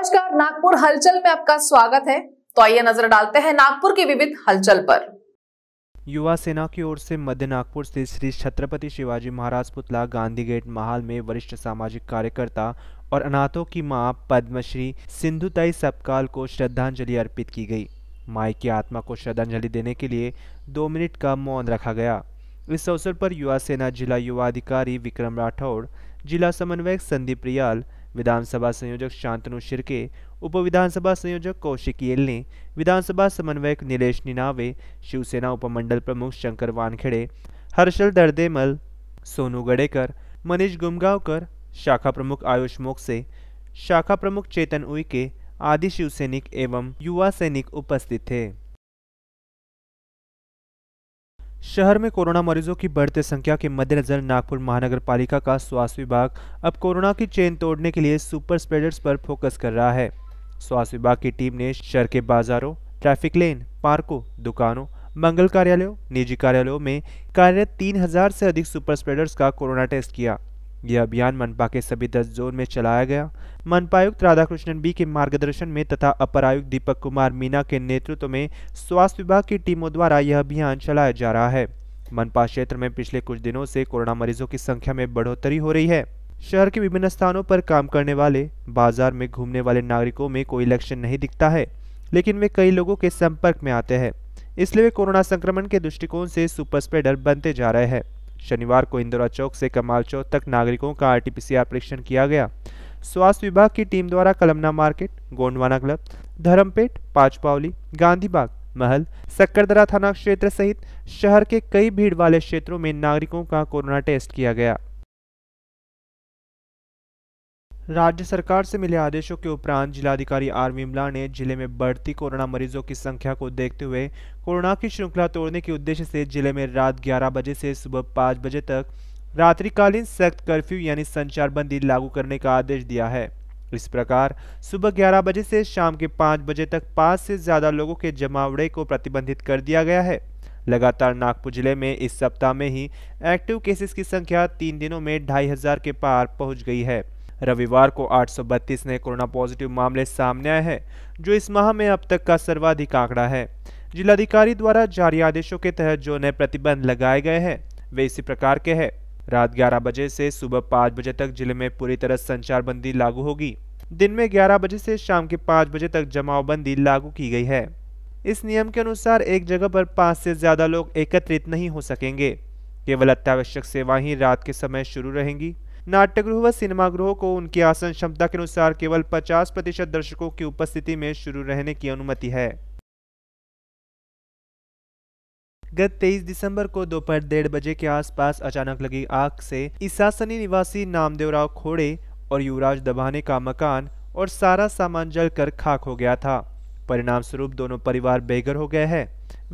नमस्कार नागपुर हलचल में आपका स्वागत है तो आइए नजर डालते हैं नागपुर की विविध हलचल पर युवा सेना की ओर से मध्य नागपुर स्थित श्री छत्रपति शिवाजी महाराज पुतला गांधी गेट महाल में वरिष्ठ सामाजिक कार्यकर्ता और अनाथों की मां पद्मश्री सिंधुताई सपकाल को श्रद्धांजलि अर्पित की गई माई की आत्मा को श्रद्धांजलि देने के लिए दो मिनट का मौन रखा गया इस अवसर पर युवा सेना जिला युवा अधिकारी विक्रम राठौड़ जिला समन्वयक संदीप रियाल विधानसभा संयोजक शांतनु शिर्के उप विधानसभा संयोजक कौशिक येल ने विधानसभा समन्वयक नीलेष निनावे शिवसेना उपमंडल प्रमुख शंकर वानखेड़े हर्षल दर्देमल सोनू गडेकर मनीष गुमगांवकर शाखा प्रमुख आयुष मोक्से शाखा प्रमुख चेतन उइके आदि शिवसैनिक एवं युवा सैनिक उपस्थित थे शहर में कोरोना मरीजों की बढ़ती संख्या के मद्देनजर नागपुर महानगर पालिका का स्वास्थ्य विभाग अब कोरोना की चेन तोड़ने के लिए सुपर स्प्रेडर्स पर फोकस कर रहा है स्वास्थ्य विभाग की टीम ने शहर के बाजारों ट्रैफिक लेन पार्कों दुकानों मंगल कार्यालयों निजी कार्यालयों में कार्यरत हजार से अधिक सुपर स्प्रेडर्स का कोरोना टेस्ट किया यह अभियान मनपा के सभी दस जोन में चलाया गया मनपायुक्त राधाकृष्णन बी के मार्गदर्शन में तथा अपर आयुक्त दीपक कुमार मीना के नेतृत्व में स्वास्थ्य विभाग की टीमों द्वारा यह अभियान चलाया जा रहा है मनपा क्षेत्र में पिछले कुछ दिनों से कोरोना मरीजों की संख्या में बढ़ोतरी हो रही है शहर के विभिन्न स्थानों पर काम करने वाले बाजार में घूमने वाले नागरिकों में कोई लक्षण नहीं दिखता है लेकिन वे कई लोगों के संपर्क में आते हैं इसलिए वे कोरोना संक्रमण के दृष्टिकोण से सुपर स्प्रेडर बनते जा रहे हैं शनिवार को इंदिरा चौक से कमाल चौक तक नागरिकों का आरटीपीसीआर परीक्षण किया गया स्वास्थ्य विभाग की टीम द्वारा कलमना मार्केट गोंडवाना क्लब धर्मपेट पाचपावली गांधीबाग महल सक्करदरा थाना क्षेत्र सहित शहर के कई भीड़ वाले क्षेत्रों में नागरिकों का कोरोना टेस्ट किया गया राज्य सरकार से मिले आदेशों के उपरांत जिलाधिकारी आर विमला ने जिले में बढ़ती कोरोना मरीजों की संख्या को देखते हुए कोरोना की श्रृंखला तोड़ने के उद्देश्य से जिले में रात 11 बजे से सुबह 5 बजे तक रात्रिकालीन सख्त कर्फ्यू यानी संचार बंदी लागू करने का आदेश दिया है इस प्रकार सुबह 11 बजे से शाम के 5 बजे तक पाँच से ज़्यादा लोगों के जमावड़े को प्रतिबंधित कर दिया गया है लगातार नागपुर जिले में इस सप्ताह में ही एक्टिव केसेस की संख्या तीन दिनों में ढाई हजार के पार पहुंच गई है रविवार को आठ नए कोरोना पॉजिटिव मामले सामने आए हैं जो इस माह में अब तक का सर्वाधिक आंकड़ा है जिलाधिकारी द्वारा जारी आदेशों के तहत जो नए प्रतिबंध लगाए गए हैं वे इसी प्रकार के हैं रात 11 बजे से सुबह 5 बजे तक जिले में पूरी तरह संचार बंदी लागू होगी दिन में 11 बजे से शाम के 5 बजे तक जमावबंदी लागू की गई है इस नियम के अनुसार एक जगह पर पाँच से ज़्यादा लोग एकत्रित नहीं हो सकेंगे केवल अत्यावश्यक सेवाएं ही रात के समय शुरू रहेंगी नाट्यगृह व सिनेमागृहों को उनकी आसन क्षमता के अनुसार केवल 50 प्रतिशत दर्शकों की उपस्थिति में शुरू रहने की अनुमति है गत 23 दिसंबर को दोपहर डेढ़ बजे के आसपास अचानक लगी आग से ईसासनी निवासी नामदेवराव खोड़े और युवराज दबाने का मकान और सारा सामान जलकर खाक हो गया था परिणाम स्वरूप दोनों परिवार बेघर हो गए हैं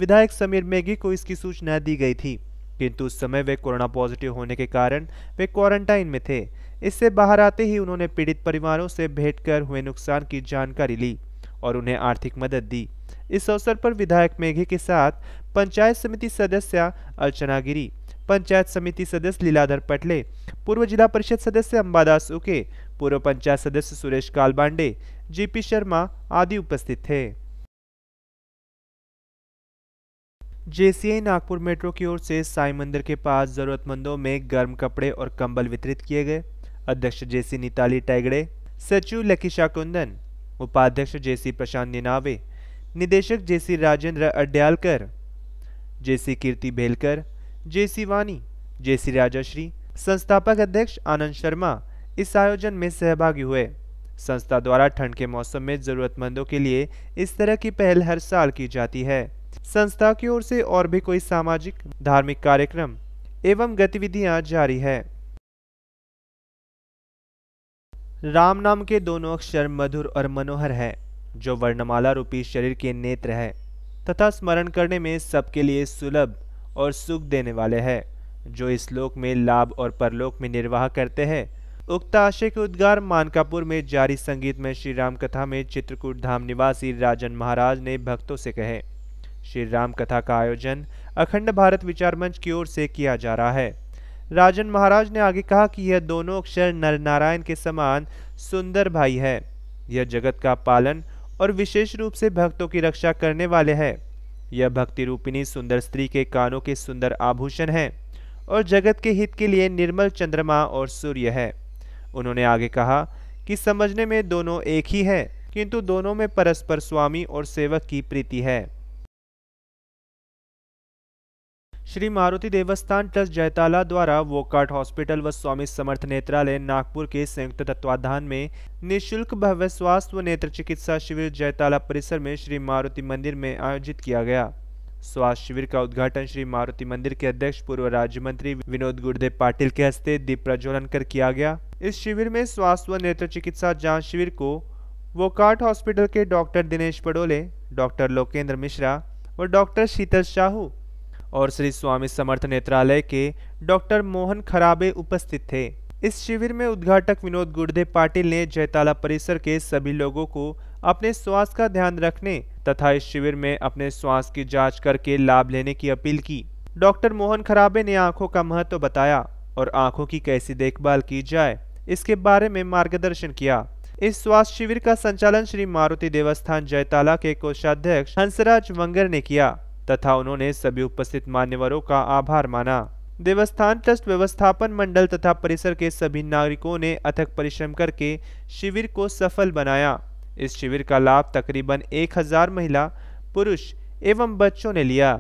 विधायक समीर मेगी को इसकी सूचना दी गई थी किंतु उस समय वे कोरोना पॉजिटिव होने के कारण वे क्वारंटाइन में थे इससे बाहर आते ही उन्होंने पीड़ित परिवारों से भेंट कर हुए नुकसान की जानकारी ली और उन्हें आर्थिक मदद दी इस अवसर पर विधायक मेघे के साथ पंचायत समिति सदस्य अर्चना गिरी पंचायत समिति सदस्य लीलाधर पटले पूर्व जिला परिषद सदस्य अंबादास उके पूर्व पंचायत सदस्य सुरेश कालबांडे जीपी शर्मा आदि उपस्थित थे जेसीआई नागपुर मेट्रो की ओर से साई मंदिर के पास जरूरतमंदों में गर्म कपड़े और कंबल वितरित किए गए अध्यक्ष जेसी निताली टैगड़े सचिव लकीशा कुंदन उपाध्यक्ष जेसी प्रशांत निनावे निदेशक जेसी राजेंद्र अड्यालकर जेसी कीर्ति भेलकर जेसी वानी जेसी राजाश्री संस्थापक अध्यक्ष आनंद शर्मा इस आयोजन में सहभागी हुए संस्था द्वारा ठंड के मौसम में ज़रूरतमंदों के लिए इस तरह की पहल हर साल की जाती है संस्था की ओर से और भी कोई सामाजिक धार्मिक कार्यक्रम एवं गतिविधियां जारी है राम नाम के दोनों अक्षर मधुर और मनोहर है जो वर्णमाला रूपी शरीर के नेत्र है तथा स्मरण करने में सबके लिए सुलभ और सुख देने वाले है जो इस लोक में लाभ और परलोक में निर्वाह करते हैं उक्त आशय के उद्गार मानकापुर में जारी संगीत में श्री राम कथा में चित्रकूट धाम निवासी राजन महाराज ने भक्तों से कहे श्री राम कथा का आयोजन अखंड भारत विचार मंच की ओर से किया जा रहा है राजन महाराज ने आगे कहा कि यह दोनों अक्षर नर नारायण के समान सुंदर भाई है यह जगत का पालन और विशेष रूप से भक्तों की रक्षा करने वाले है यह भक्ति रूपिणी सुंदर स्त्री के कानों के सुंदर आभूषण है और जगत के हित के लिए निर्मल चंद्रमा और सूर्य है उन्होंने आगे कहा कि समझने में दोनों एक ही है किंतु दोनों में परस्पर स्वामी और सेवक की प्रीति है श्री मारुति देवस्थान ट्रस्ट जयताला द्वारा वोकाट हॉस्पिटल व स्वामी समर्थ नेत्रालय नागपुर के संयुक्त तत्वाधान में निशुल्क भव्य स्वास्थ्य व नेत्र चिकित्सा शिविर जयताला परिसर में श्री मारुति मंदिर में आयोजित किया गया स्वास्थ्य शिविर का उद्घाटन श्री मारुति मंदिर के अध्यक्ष पूर्व राज्य मंत्री विनोद गुरुदेव पाटिल के हस्ते दीप प्रज्वलन कर किया गया इस शिविर में स्वास्थ्य व नेत्र चिकित्सा जांच शिविर को वोकाट हॉस्पिटल के डॉक्टर दिनेश पडोले डॉक्टर लोकेंद्र मिश्रा व डॉक्टर शीतल शाहू और श्री स्वामी समर्थ नेत्रालय के डॉक्टर मोहन खराबे उपस्थित थे इस शिविर में उद्घाटक विनोद गुरुदेव पाटिल ने जयताला परिसर के सभी लोगों को अपने स्वास्थ्य का ध्यान रखने तथा इस शिविर में अपने स्वास्थ्य की जांच करके लाभ लेने की अपील की डॉक्टर मोहन खराबे ने आंखों का महत्व तो बताया और आंखों की कैसी देखभाल की जाए इसके बारे में मार्गदर्शन किया इस स्वास्थ्य शिविर का संचालन श्री मारुति देवस्थान जयताला के कोषाध्यक्ष हंसराज वंगर ने किया तथा उन्होंने सभी उपस्थित मान्यवरों का आभार माना देवस्थान ट्रस्ट व्यवस्थापन मंडल तथा परिसर के सभी नागरिकों ने अथक परिश्रम करके शिविर को सफल बनाया इस शिविर का लाभ तकरीबन 1000 महिला पुरुष एवं बच्चों ने लिया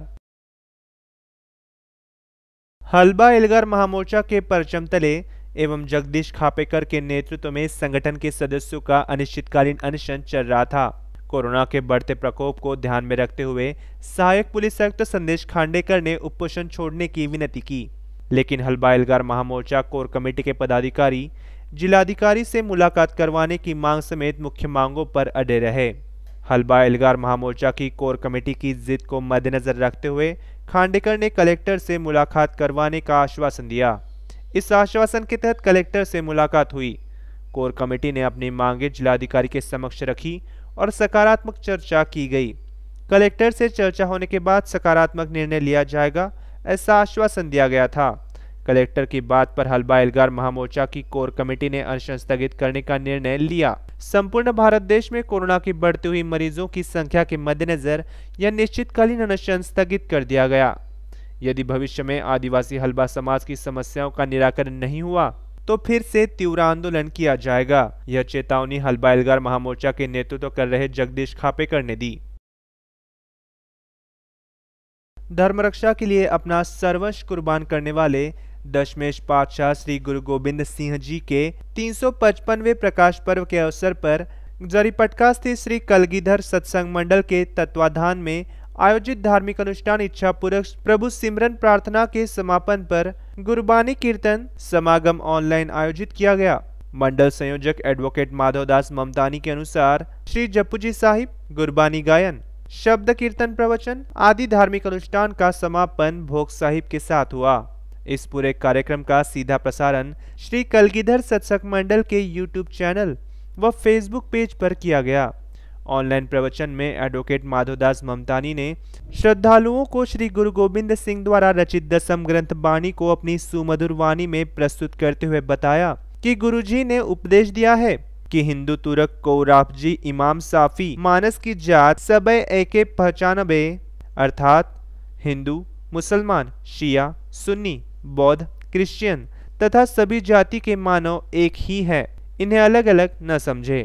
हलबा एलगर महामोर्चा के परचम तले एवं जगदीश खापेकर के नेतृत्व में संगठन के सदस्यों का अनिश्चितकालीन अनशन चल रहा था कोरोना के बढ़ते प्रकोप को ध्यान में रखते हुए सहायक पुलिस आयुक्त संदेश खांडेकर ने उपोषण छोड़ने की विनती की लेकिन हलबा एलगार महामोर्चा कोर कमेटी के पदाधिकारी जिलाधिकारी से मुलाकात करवाने की मांग समेत मुख्य मांगों पर अड़े रहे हलबा एलगार महामोर्चा की कोर कमेटी की जिद को मद्देनजर रखते हुए खांडेकर ने कलेक्टर से मुलाकात करवाने का आश्वासन दिया इस आश्वासन के तहत कलेक्टर से मुलाकात हुई कोर कमेटी ने अपनी मांगें जिलाधिकारी के समक्ष रखी और सकारात्मक चर्चा की गई कलेक्टर से चर्चा होने के बाद सकारात्मक निर्णय लिया जाएगा ऐसा आश्वासन दिया गया था कलेक्टर की बात पर हलबा एलगार महामोर्चा की कोर कमेटी ने अनशन स्थगित करने का निर्णय लिया संपूर्ण भारत देश में कोरोना की बढ़ती हुई मरीजों की संख्या के मद्देनजर यह निश्चितकालीन अनशन स्थगित कर दिया गया यदि भविष्य में आदिवासी हलबा समाज की समस्याओं का निराकरण नहीं हुआ तो फिर से तीव्र आंदोलन किया जाएगा यह चेतावनी हलबाइलगार महामोर्चा के नेतृत्व कर रहे जगदीश खापेकर ने दी धर्म रक्षा के लिए अपना सर्वस्व कुर्बान करने वाले दशमेश पातशाह श्री गुरु गोविंद सिंह जी के तीन प्रकाश पर्व के अवसर पर जरीपटका स्थित श्री कलगीधर सत्संग मंडल के तत्वाधान में आयोजित धार्मिक अनुष्ठान इच्छा पुरुष प्रभु सिमरन प्रार्थना के समापन पर गुरबानी कीर्तन समागम ऑनलाइन आयोजित किया गया मंडल संयोजक एडवोकेट माधवदास ममतानी के अनुसार श्री जी साहिब गुरबानी गायन शब्द कीर्तन प्रवचन आदि धार्मिक अनुष्ठान का समापन भोग साहिब के साथ हुआ इस पूरे कार्यक्रम का सीधा प्रसारण श्री कलगीधर सत्संग मंडल के यूट्यूब चैनल व फेसबुक पेज पर किया गया ऑनलाइन प्रवचन में एडवोकेट माधोदास ममतानी ने श्रद्धालुओं को श्री गुरु गोविंद सिंह द्वारा रचित दसम ग्रंथ बाणी को अपनी सुमधुर वाणी में प्रस्तुत करते हुए बताया कि गुरुजी ने उपदेश दिया है कि हिंदू तुरक को राफजी इमाम साफी मानस की जात सब एक पहचानबे अर्थात हिंदू मुसलमान शिया सुन्नी बौद्ध क्रिश्चियन तथा सभी जाति के मानव एक ही है इन्हें अलग अलग न समझे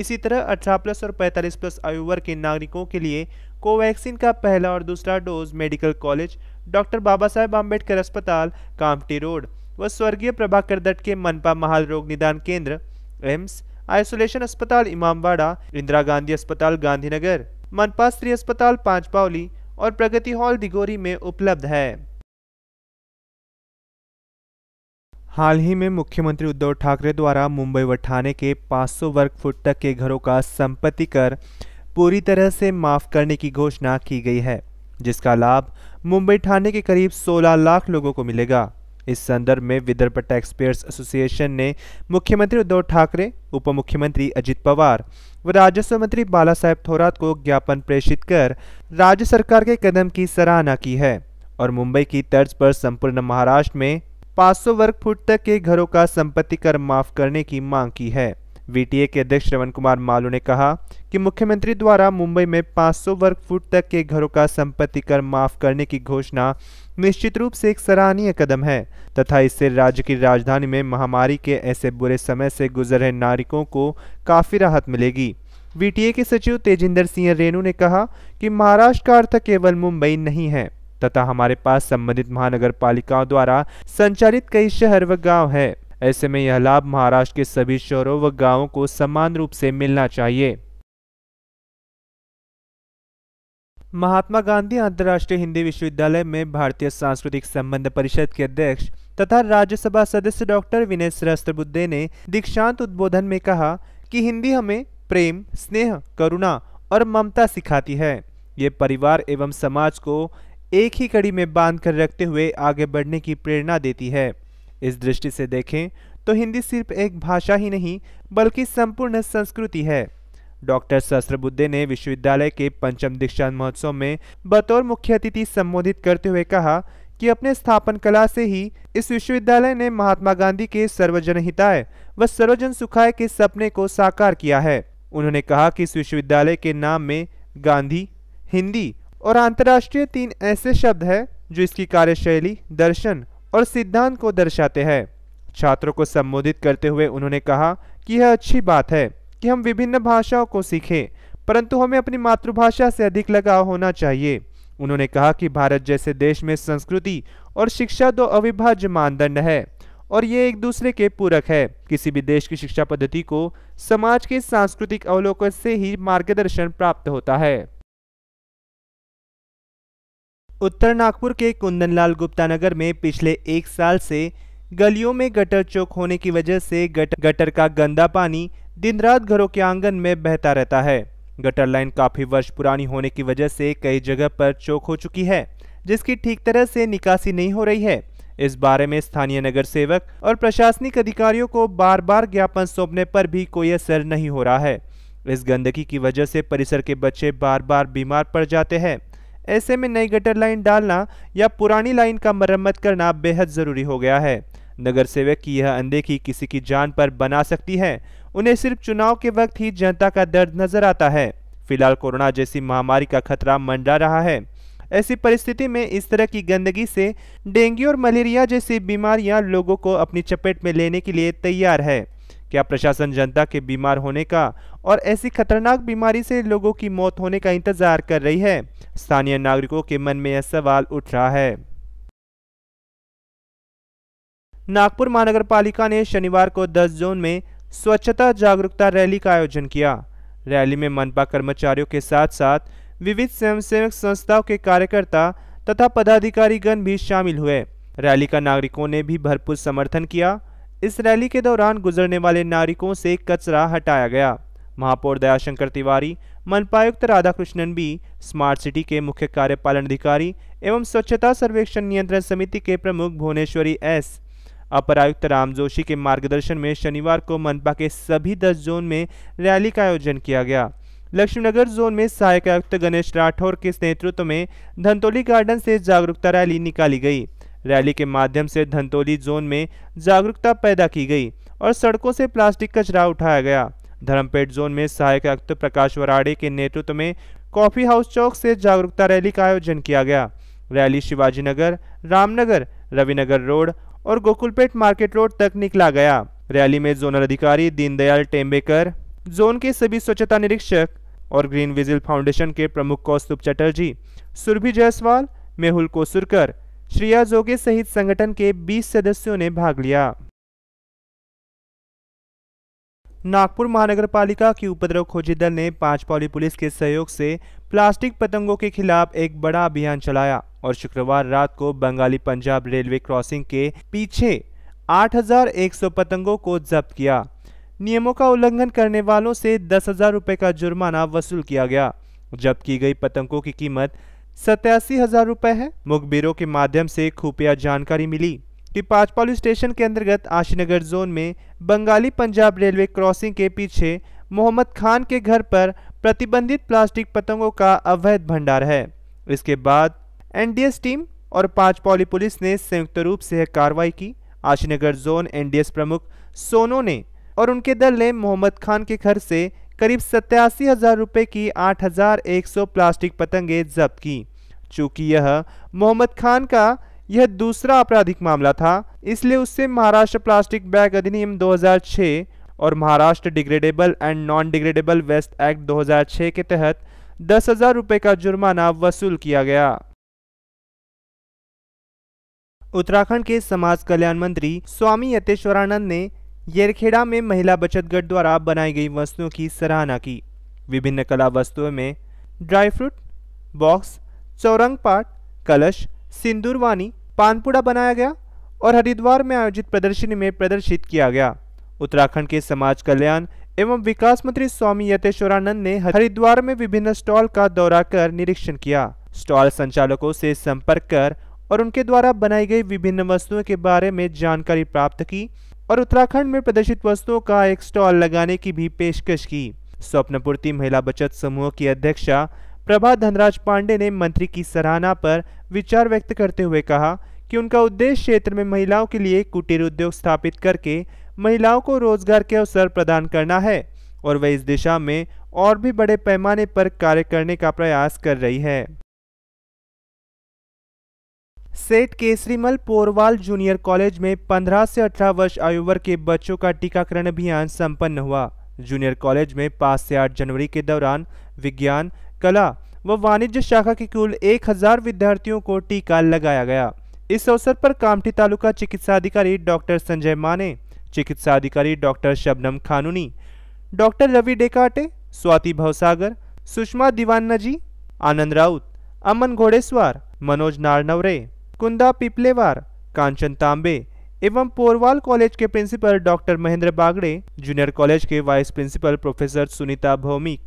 इसी तरह अठारह प्लस और 45 प्लस आयु वर्ग के नागरिकों के लिए कोवैक्सीन का पहला और दूसरा dose medical college doctor Baba Saheb Ambedkar अस्पताल कामटी रोड व स्वर्गीय प्रभाकर दट के मनपा महाल रोग निदान केंद्र एम्स आइसोलेशन अस्पताल इमामबाड़ा इंदिरा गांधी अस्पताल गांधीनगर मनपा स्त्री अस्पताल पांचपावली पावली और प्रगति हॉल दिगोरी में उपलब्ध है हाल ही में मुख्यमंत्री उद्धव ठाकरे द्वारा मुंबई व ठाणे के 500 वर्ग फुट तक के घरों का संपत्ति कर पूरी तरह से माफ़ करने की घोषणा की गई है जिसका लाभ मुंबई ठाणे के करीब 16 लाख लोगों को मिलेगा इस संदर्भ में विदर्भ टैक्सपेयर्स एसोसिएशन ने मुख्यमंत्री उद्धव ठाकरे उप मुख्यमंत्री अजित पवार व राजस्व मंत्री बाला साहेब थोरात को ज्ञापन प्रेषित कर राज्य सरकार के कदम की सराहना की है और मुंबई की तर्ज पर संपूर्ण महाराष्ट्र में 500 वर्ग फुट तक के घरों का संपत्ति कर माफ करने की मांग की है वीटीए के अध्यक्ष रवन कुमार मालू ने कहा कि मुख्यमंत्री द्वारा मुंबई में 500 वर्ग फुट तक के घरों का संपत्ति कर माफ करने की घोषणा निश्चित रूप से एक सराहनीय कदम है तथा इससे राज्य की राजधानी में महामारी के ऐसे बुरे समय से गुजर रहे नागरिकों को काफी राहत मिलेगी वीटीए के सचिव तेजिंदर सिंह रेणु ने कहा कि महाराष्ट्र का अर्थ केवल मुंबई नहीं है तथा हमारे पास संबंधित महानगर पालिकाओं द्वारा संचालित कई शहर व गाँव है ऐसे में यह लाभ महाराष्ट्र के सभी शहरों व गांवों को समान रूप से मिलना चाहिए महात्मा गांधी अंतर्राष्ट्रीय हिंदी विश्वविद्यालय में भारतीय सांस्कृतिक संबंध परिषद के अध्यक्ष तथा राज्यसभा सदस्य डॉक्टर विनय सहस्त्रबुद्धे ने दीक्षांत उद्बोधन में कहा कि हिंदी हमें प्रेम स्नेह करुणा और ममता सिखाती है ये परिवार एवं समाज को एक ही कड़ी में बांध कर रखते हुए आगे बढ़ने की प्रेरणा देती है इस दृष्टि से देखें तो हिंदी सिर्फ एक भाषा ही नहीं बल्कि संपूर्ण संस्कृति है डॉक्टर सहस्त्रबुद्धे ने विश्वविद्यालय के पंचम दीक्षांत महोत्सव में बतौर मुख्य अतिथि संबोधित करते हुए कहा कि अपने स्थापन कला से ही इस विश्वविद्यालय ने महात्मा गांधी के सर्वजन हिताय व सर्वजन सुखाय के सपने को साकार किया है उन्होंने कहा कि इस विश्वविद्यालय के नाम में गांधी हिंदी और अंतर्राष्ट्रीय तीन ऐसे शब्द हैं जो इसकी कार्यशैली दर्शन और सिद्धांत को दर्शाते हैं छात्रों को संबोधित करते हुए उन्होंने कहा कि यह अच्छी बात है कि हम विभिन्न भाषाओं को सीखें परंतु हमें अपनी मातृभाषा से अधिक लगाव होना चाहिए उन्होंने कहा कि भारत जैसे देश में संस्कृति और शिक्षा दो अविभाज्य मानदंड है और ये एक दूसरे के पूरक है किसी भी देश की शिक्षा पद्धति को समाज के सांस्कृतिक अवलोकन से ही मार्गदर्शन प्राप्त होता है उत्तर नागपुर के कुंदनलाल गुप्ता नगर में पिछले एक साल से गलियों में गटर चौक होने की वजह से गट, गटर का गंदा पानी दिन रात घरों के आंगन में बहता रहता है गटर लाइन काफ़ी वर्ष पुरानी होने की वजह से कई जगह पर चौक हो चुकी है जिसकी ठीक तरह से निकासी नहीं हो रही है इस बारे में स्थानीय नगर सेवक और प्रशासनिक अधिकारियों को बार बार ज्ञापन सौंपने पर भी कोई असर नहीं हो रहा है इस गंदगी की वजह से परिसर के बच्चे बार बार बीमार पड़ जाते हैं ऐसे में नई गटर लाइन डालना या पुरानी लाइन का मरम्मत करना बेहद ज़रूरी हो गया है नगर सेवक की यह अनदेखी किसी की जान पर बना सकती है उन्हें सिर्फ चुनाव के वक्त ही जनता का दर्द नजर आता है फिलहाल कोरोना जैसी महामारी का खतरा मंडरा रहा है ऐसी परिस्थिति में इस तरह की गंदगी से डेंगू और मलेरिया जैसी बीमारियां लोगों को अपनी चपेट में लेने के लिए तैयार है क्या प्रशासन जनता के बीमार होने का और ऐसी खतरनाक बीमारी से लोगों की मौत होने का इंतजार कर रही है स्थानीय नागरिकों के मन में यह सवाल उठ रहा है नागपुर महानगर पालिका ने शनिवार को 10 जोन में स्वच्छता जागरूकता रैली का आयोजन किया रैली में मनपा कर्मचारियों के साथ साथ विविध स्वयंसेवक संस्थाओं के कार्यकर्ता तथा पदाधिकारीगण भी शामिल हुए रैली का नागरिकों ने भी भरपूर समर्थन किया इस रैली के दौरान गुजरने वाले नागरिकों से कचरा हटाया गया महापौर दयाशंकर तिवारी मनपायुक्त राधाकृष्णन भी स्मार्ट सिटी के मुख्य कार्यपालन अधिकारी एवं स्वच्छता सर्वेक्षण नियंत्रण समिति के प्रमुख भुवनेश्वरी एस अपर आयुक्त राम जोशी के मार्गदर्शन में शनिवार को मनपा के सभी दस जोन में रैली का आयोजन किया गया लक्ष्मीनगर जोन में सहायक आयुक्त गणेश राठौर के नेतृत्व में धंतोली गार्डन से जागरूकता रैली निकाली गई रैली के माध्यम से धंतोली जोन में जागरूकता पैदा की गई और सड़कों से प्लास्टिक कचरा उठाया गया धर्मपेट जोन में सहायक आयुक्त प्रकाश वराड़े के नेतृत्व में कॉफी हाउस चौक से जागरूकता रैली का आयोजन किया गया रैली शिवाजी नगर रामनगर रविनगर रोड और गोकुलपेट मार्केट रोड तक निकला गया रैली में जोनल अधिकारी दीनदयाल टेम्बेकर जोन के सभी स्वच्छता निरीक्षक और ग्रीन विजिल फाउंडेशन के प्रमुख कौस्तुभ चटर्जी सुरभि जायसवाल मेहुल कोसुरकर श्रेया जोगे सहित संगठन के 20 सदस्यों ने भाग लिया नागपुर महानगरपालिका की उपद्रव खोजी दल ने पांच पौली पुलिस के सहयोग से प्लास्टिक पतंगों के खिलाफ एक बड़ा अभियान चलाया और शुक्रवार रात को बंगाली पंजाब रेलवे क्रॉसिंग के पीछे 8,100 पतंगों को जब्त किया नियमों का उल्लंघन करने वालों से दस हजार का जुर्माना वसूल किया गया जब्त की गई पतंगों की कीमत सत्यासी हजार रुपए है मुखबिरों के माध्यम से खुफिया जानकारी मिली कि पाचपाली स्टेशन के अंतर्गत आशीनगर जोन में बंगाली पंजाब रेलवे क्रॉसिंग के पीछे मोहम्मद खान के घर पर प्रतिबंधित प्लास्टिक पतंगों का अवैध भंडार है इसके बाद एनडीएस टीम और पाचपौली पुलिस ने संयुक्त रूप से कार्रवाई की आशीनगर जोन एनडीएस प्रमुख सोनो ने और उनके दल ने मोहम्मद खान के घर से करीब सत्तासी हजार रुपये की 8,100 प्लास्टिक पतंगे जब्त की चूंकि यह मोहम्मद खान का यह दूसरा आपराधिक मामला था इसलिए उससे महाराष्ट्र प्लास्टिक बैग अधिनियम 2006 और Maharashtra degradable and non degradable waste act 2006 के तहत दस हजार रुपये का जुर्माना वसूल किया गया उत्तराखंड के समाज कल्याण मंत्री स्वामी यतेश्वरानंद ने येरखेड़ा में महिला बचत गट द्वारा बनाई गई वस्तुओं की सराहना की विभिन्न कला वस्तुओं में ड्राई फ्रूट बॉक्स चौरंग पाट कलश सिंदूरवानी पानपुड़ा बनाया गया और हरिद्वार में आयोजित प्रदर्शनी में प्रदर्शित किया गया उत्तराखंड के समाज कल्याण एवं विकास मंत्री स्वामी यतेश्वरानंद ने हरिद्वार में विभिन्न स्टॉल का दौरा कर निरीक्षण किया स्टॉल संचालकों से संपर्क कर और उनके द्वारा बनाई गई विभिन्न वस्तुओं के बारे में जानकारी प्राप्त की और उत्तराखंड में प्रदर्शित वस्तुओं का एक स्टॉल लगाने की भी पेशकश की स्वप्नपूर्ति महिला बचत समूह की अध्यक्षा प्रभा धनराज पांडे ने मंत्री की सराहना पर विचार व्यक्त करते हुए कहा कि उनका उद्देश्य क्षेत्र में महिलाओं के लिए कुटीर उद्योग स्थापित करके महिलाओं को रोजगार के अवसर प्रदान करना है और वह इस दिशा में और भी बड़े पैमाने पर कार्य करने का प्रयास कर रही है सेठ केसरीमल पोरवाल जूनियर कॉलेज में 15 से 18 वर्ष आयु वर्ग के बच्चों का टीकाकरण अभियान संपन्न हुआ जूनियर कॉलेज में 5 से 8 जनवरी के दौरान विज्ञान कला व वाणिज्य शाखा के कुल 1000 विद्यार्थियों को टीका लगाया गया इस अवसर पर कामठी तालुका चिकित्सा अधिकारी डॉक्टर संजय माने चिकित्सा अधिकारी डॉक्टर शबनम खानूनी डॉक्टर रवि डेकाटे स्वाति भवसागर सुषमा दीवान जी आनंद राउत अमन घोड़ेस्वार मनोज नारनवरे कुंदा पिपलेवार कांचन तांबे एवं पोरवाल कॉलेज के principal doctor Mahendra Bagde junior college के vice principal professor Sunita Bhowmik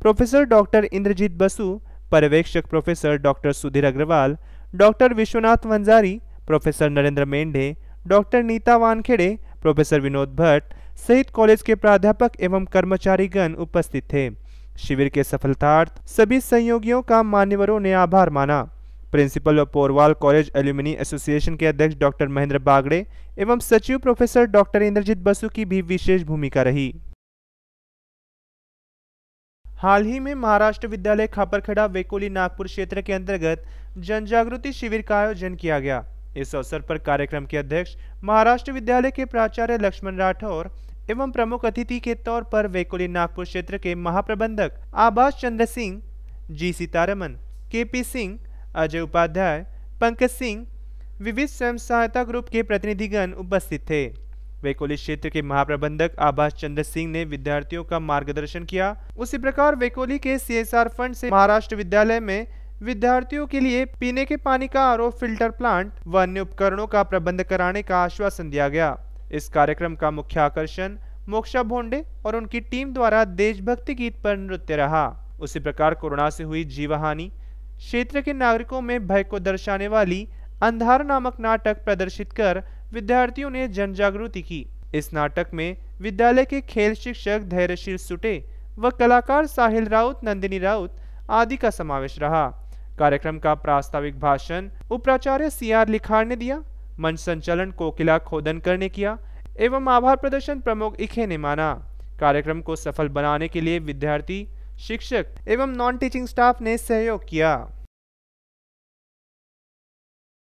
professor doctor Indrajit Basu पर्यवेक्षक professor doctor Sudhir Agrawal doctor Vishwanath Wanjari professor Narendra Mendhe doctor Nita Wankhede professor Vinod Bhatt सहित कॉलेज के प्राध्यापक एवं कर्मचारीगण उपस्थित थे शिविर के सफलतार्थ सभी सहयोगियों का मान्यवरों ने आभार माना principal of Porwal college alumni association के अध्यक्ष डॉक्टर महेंद्र बागड़े एवं सचिव प्रोफेसर डॉक्टर इंद्रजीत बसु की भी विशेष भूमिका रही हाल ही में महाराष्ट्र विद्यालय खापरखेड़ा वेकोली नागपुर क्षेत्र के अंतर्गत जन जागृति शिविर का आयोजन किया गया इस अवसर पर कार्यक्रम के अध्यक्ष महाराष्ट्र विद्यालय के प्राचार्य लक्ष्मण राठौर एवं प्रमुख अतिथि के तौर पर वेकोली नागपुर क्षेत्र के महाप्रबंधक आभाष चंद्र सिंह जी सीतारमन के पी सिंह अजय उपाध्याय पंकज सिंह विविध स्वयं सहायता ग्रुप के प्रतिनिधिगण उपस्थित थे वे कॉलेज क्षेत्र के महाप्रबंधक आभाष चंद्र सिंह ने विद्यार्थियों का मार्गदर्शन किया उसी प्रकार वेकोली के सी फंड से महाराष्ट्र विद्यालय में विद्यार्थियों के लिए पीने के पानी का आरोप फिल्टर प्लांट व अन्य उपकरणों का प्रबंध कराने का आश्वासन दिया गया इस कार्यक्रम का मुख्य आकर्षण मोक्षा भोंडे और उनकी टीम द्वारा देशभक्ति गीत पर नृत्य रहा उसी प्रकार कोरोना से हुई हानि क्षेत्र के नागरिकों में भय को दर्शाने वाली अंधार नामक नाटक प्रदर्शित कर विद्यार्थियों ने जन जागृति की इस नाटक में विद्यालय के खेल शिक्षक धैर्यशील सुटे व कलाकार साहिल राउत नंदिनी राउत आदि का समावेश रहा कार्यक्रम का प्रास्ताविक भाषण उपाचार्य सी आर लिखाड़ ने दिया मंच संचालन कोकिला खोदनकर ने किया एवं आभार प्रदर्शन प्रमुख इखे ने माना कार्यक्रम को सफल बनाने के लिए विद्यार्थी शिक्षक एवं नॉन टीचिंग स्टाफ ने सहयोग किया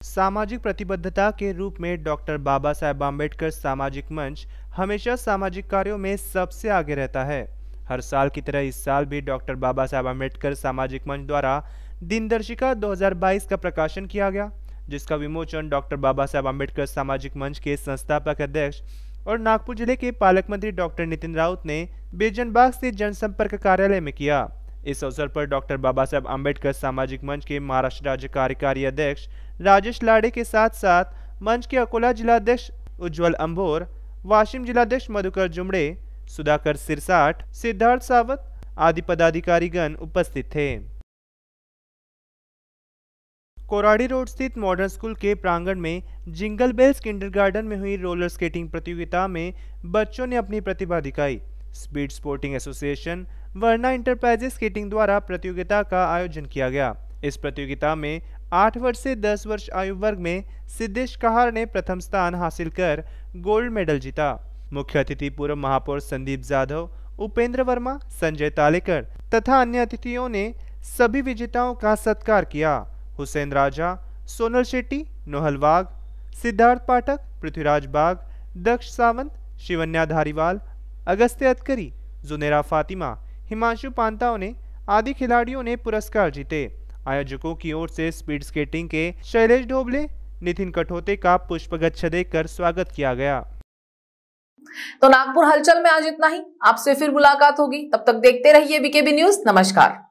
सामाजिक प्रतिबद्धता के रूप में डॉक्टर बाबा साहेब आम्बेडकर सामाजिक मंच हमेशा सामाजिक कार्यों में सबसे आगे रहता है हर साल की तरह इस साल भी डॉक्टर बाबा साहेब आम्बेडकर सामाजिक मंच द्वारा दिनदर्शिका 2022 का प्रकाशन किया गया जिसका विमोचन डॉक्टर बाबा साहेब आम्बेडकर सामाजिक मंच के संस्थापक अध्यक्ष और नागपुर जिले के पालक मंत्री डॉक्टर नितिन राउत ने बेजनबाग से जनसंपर्क कार्यालय में किया इस अवसर पर डॉक्टर बाबा साहब अम्बेडकर सामाजिक मंच के महाराष्ट्र राज्य कार्यकारी अध्यक्ष राजेश लाड़े के साथ साथ मंच के अकोला जिलाध्यक्ष उज्जवल अम्भोर वाशिम जिलाध्यक्ष मधुकर जुमड़े सुधाकर सिरसाठ सिद्धार्थ सावत आदि पदाधिकारीगण उपस्थित थे कोराड़ी रोड स्थित मॉडर्न स्कूल के प्रांगण में जिंगल बेल्स किंडरगार्डन में हुई रोलर स्केटिंग प्रतियोगिता में बच्चों ने अपनी प्रतिभा दिखाई speed sporting association Varna enterprises skating द्वारा प्रतियोगिता का आयोजन किया गया इस प्रतियोगिता में आठ वर्ष से दस वर्ष आयु वर्ग में सिद्धेश कहार ने प्रथम स्थान हासिल कर गोल्ड मेडल जीता मुख्य अतिथि पूर्व महापौर संदीप जाधव उपेंद्र वर्मा संजय तालेकर तथा अन्य अतिथियों ने सभी विजेताओं का सत्कार किया हुसैन राजा सोनल शेट्टी नोहल वाघ सिद्धार्थ पाठक पृथ्वीराज बाग दक्ष सावंत शिवन्या धारीवाल अगस्त्य अतकरी जुनेरा फातिमा हिमांशु पांताओं ने आदि खिलाड़ियों ने पुरस्कार जीते आयोजकों की ओर से स्पीड स्केटिंग के शैलेश ढोबले नितिन कठोते का पुष्प गच्छ देकर स्वागत किया गया तो नागपुर हलचल में आज इतना ही आपसे फिर मुलाकात होगी तब तक देखते रहिए बीकेबी न्यूज नमस्कार